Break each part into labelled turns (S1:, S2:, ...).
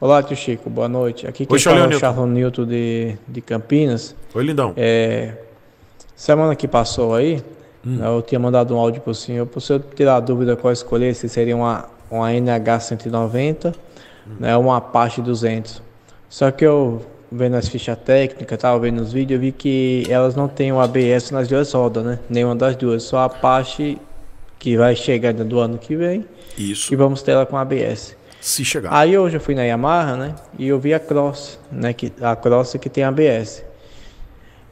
S1: Olá, tio Chico, boa noite. Aqui quem fala é o Charlon Newton de, de Campinas. Oi, lindão. É, semana que passou aí, hum. Né, eu tinha mandado um áudio para o senhor, para o senhor tirar a dúvida qual escolher, se seria uma, uma NH190 hum. né, ou uma Apache 200. Só que eu, vendo as fichas técnicas, tava vendo os vídeos, eu vi que elas não têm o ABS nas duas rodas, né? Nenhuma das duas, só a Apache que vai chegar do ano que vem. Isso. E vamos ter ela com ABS. Se chegar. Aí hoje eu fui na Yamaha, né? E eu vi a Cross, né? Que, a Cross que tem ABS,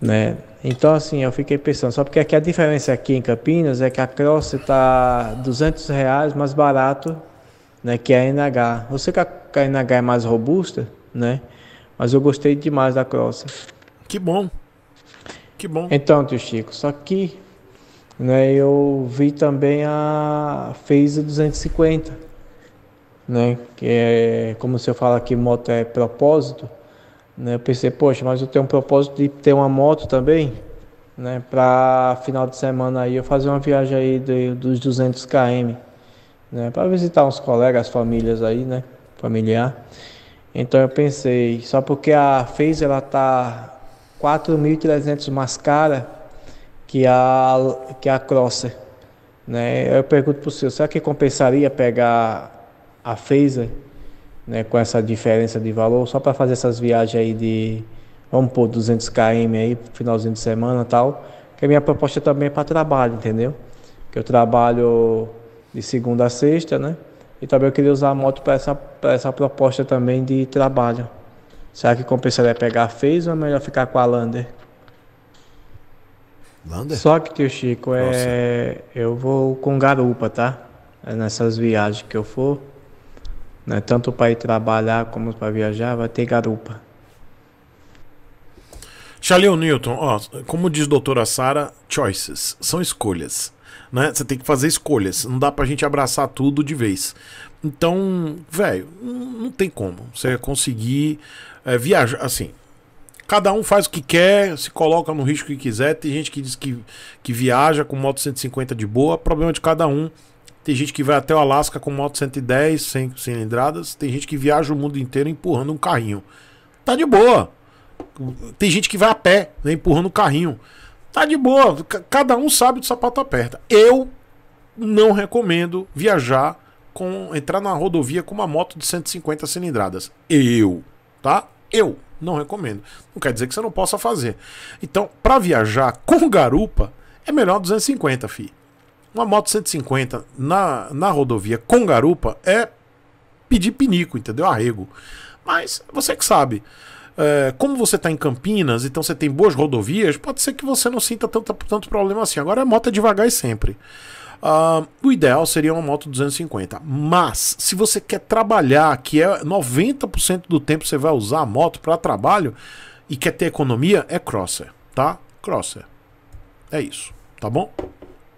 S1: né? Então assim, eu fiquei pensando, só porque aqui a diferença aqui em Campinas é que a Cross está 200 reais mais barato, né? Que a NH. Eu sei que a NH é mais robusta, né? Mas eu gostei demais da Cross. Que bom. Que bom. Então, tio Chico, só que né, eu vi também a Phase 250 né? Que é, como você fala que moto é propósito, né? Eu pensei, poxa, mas eu tenho um propósito de ter uma moto também, né? Para final de semana aí eu fazer uma viagem aí de, dos 200 km, né? Para visitar uns colegas, famílias aí, né? Familiar. Então eu pensei, só porque a Fez ela tá 4.300 mais cara que a que a Crosser, né? Eu pergunto para o senhor, será que compensaria pegar a Phaser, né, com essa diferença de valor, só para fazer essas viagens aí de, vamos pôr 200 km aí, finalzinho de semana e tal, que a minha proposta também é para trabalho, entendeu? Que eu trabalho de segunda a sexta, né? E também eu queria usar a moto para essa, essa proposta também de trabalho. Será que compensaria pegar a Phase ou é melhor ficar com a Lander? Lander? Só que, tio Chico, é... eu vou com garupa, tá? É nessas viagens que eu for
S2: né? tanto para ir trabalhar como para viajar, vai ter garupa. Shalil Newton, ó, como diz a doutora Sara, choices são escolhas. Né? Você tem que fazer escolhas. Não dá pra gente abraçar tudo de vez. Então, velho, não tem como. Você conseguir é, viajar assim. Cada um faz o que quer, se coloca no risco que quiser. Tem gente que diz que, que viaja com moto 150 de boa, é problema de cada um. Tem gente que vai até o Alasca com moto 110, 100 cilindradas. Tem gente que viaja o mundo inteiro empurrando um carrinho. Tá de boa. Tem gente que vai a pé, né, empurrando um carrinho. Tá de boa. Cada um sabe do sapato aperta. Eu não recomendo viajar com entrar na rodovia com uma moto de 150 cilindradas. Eu, tá? Eu não recomendo. Não quer dizer que você não possa fazer. Então, para viajar com garupa, é melhor 250, fi uma moto 150 na, na rodovia com garupa é pedir pinico, entendeu? Arrego. Mas você que sabe. É, como você está em Campinas, então você tem boas rodovias, pode ser que você não sinta tanto, tanto problema assim. Agora a moto é devagar e sempre. Uh, o ideal seria uma moto 250. Mas, se você quer trabalhar, que é 90% do tempo você vai usar a moto para trabalho e quer ter economia, é crosser, tá? Crosser. É isso, tá bom?